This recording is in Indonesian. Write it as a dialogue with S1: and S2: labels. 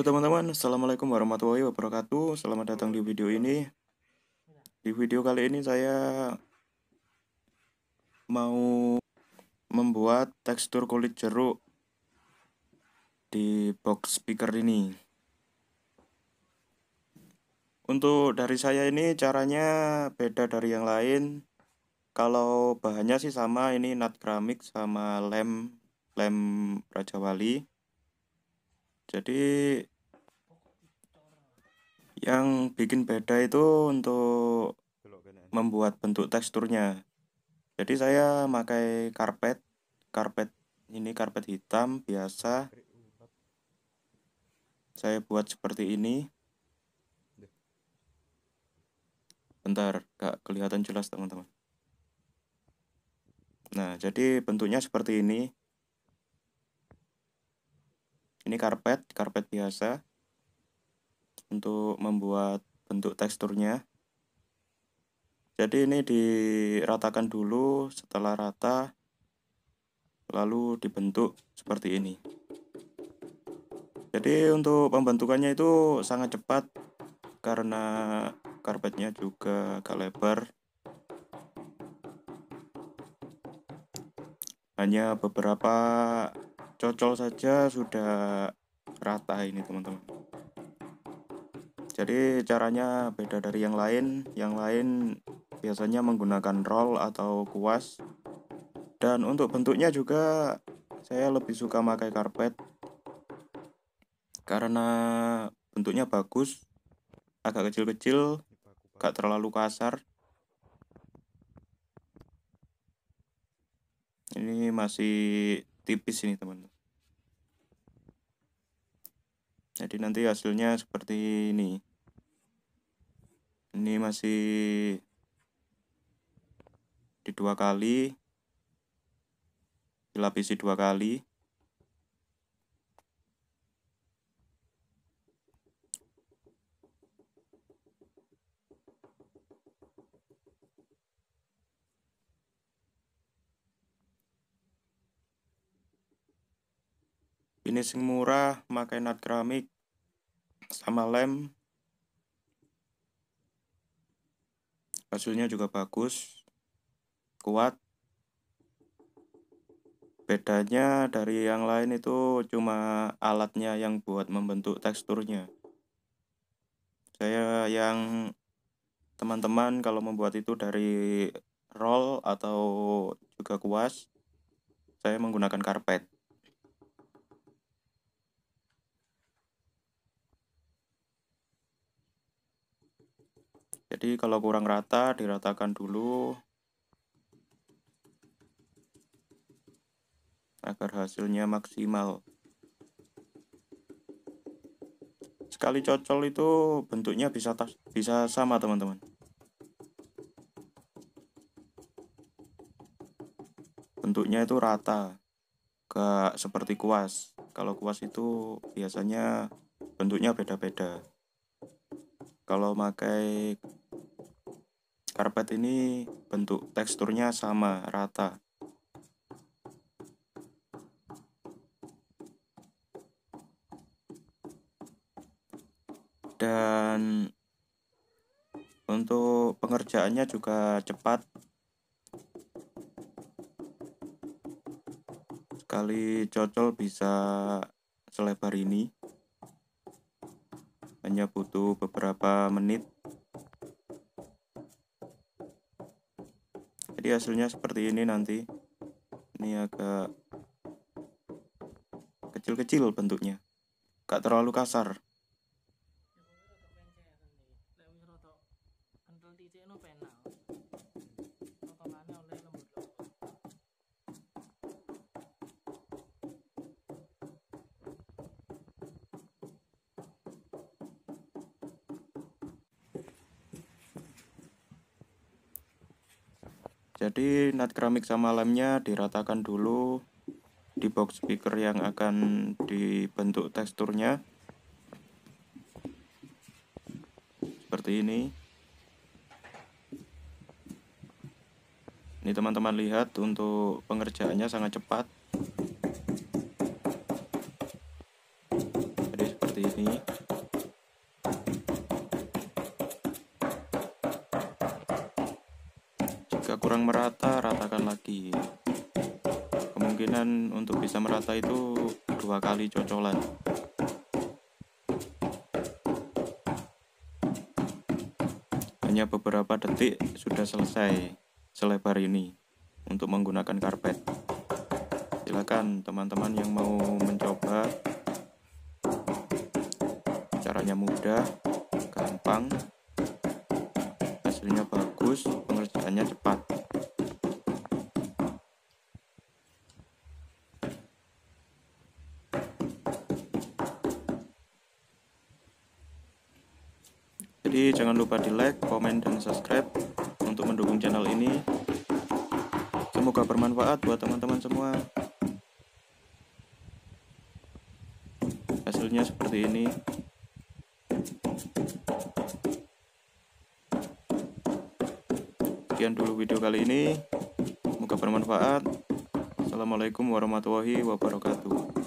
S1: Halo teman-teman, Assalamualaikum warahmatullahi wabarakatuh Selamat datang di video ini Di video kali ini saya Mau Membuat tekstur kulit jeruk Di box speaker ini Untuk dari saya ini caranya beda dari yang lain Kalau bahannya sih sama Ini nut keramik sama lem Lem Raja Wali jadi yang bikin beda itu untuk membuat bentuk teksturnya jadi saya pakai karpet karpet ini karpet hitam biasa saya buat seperti ini bentar gak kelihatan jelas teman-teman nah jadi bentuknya seperti ini ini karpet karpet biasa untuk membuat bentuk teksturnya jadi ini diratakan dulu setelah rata lalu dibentuk seperti ini jadi untuk pembentukannya itu sangat cepat karena karpetnya juga agak lebar hanya beberapa cocol saja sudah rata ini teman-teman jadi caranya beda dari yang lain yang lain biasanya menggunakan roll atau kuas dan untuk bentuknya juga saya lebih suka pakai karpet karena bentuknya bagus agak kecil-kecil gak terlalu kasar ini masih tipis ini teman-teman jadi nanti hasilnya seperti ini ini masih di dua kali dilapisi dua kali finishing murah pakai nut keramik sama lem hasilnya juga bagus kuat bedanya dari yang lain itu cuma alatnya yang buat membentuk teksturnya saya yang teman-teman kalau membuat itu dari roll atau juga kuas saya menggunakan karpet jadi kalau kurang rata diratakan dulu agar hasilnya maksimal sekali cocol itu bentuknya bisa tas, bisa sama teman-teman bentuknya itu rata gak seperti kuas kalau kuas itu biasanya bentuknya beda-beda kalau pakai karpet ini bentuk teksturnya sama rata dan untuk pengerjaannya juga cepat sekali cocol bisa selebar ini hanya butuh beberapa menit jadi hasilnya seperti ini nanti ini agak kecil-kecil bentuknya gak terlalu kasar jadi nat keramik sama lemnya diratakan dulu di box speaker yang akan dibentuk teksturnya seperti ini ini teman-teman lihat untuk pengerjaannya sangat cepat jika kurang merata ratakan lagi kemungkinan untuk bisa merata itu dua kali cocolan hanya beberapa detik sudah selesai selebar ini untuk menggunakan karpet silakan teman-teman yang mau mencoba caranya mudah gampang hasilnya bagus pengerjaannya cepat Jadi jangan lupa di like, komen, dan subscribe untuk mendukung channel ini. Semoga bermanfaat buat teman-teman semua. Hasilnya seperti ini. Sekian dulu video kali ini. Semoga bermanfaat. Assalamualaikum warahmatullahi wabarakatuh.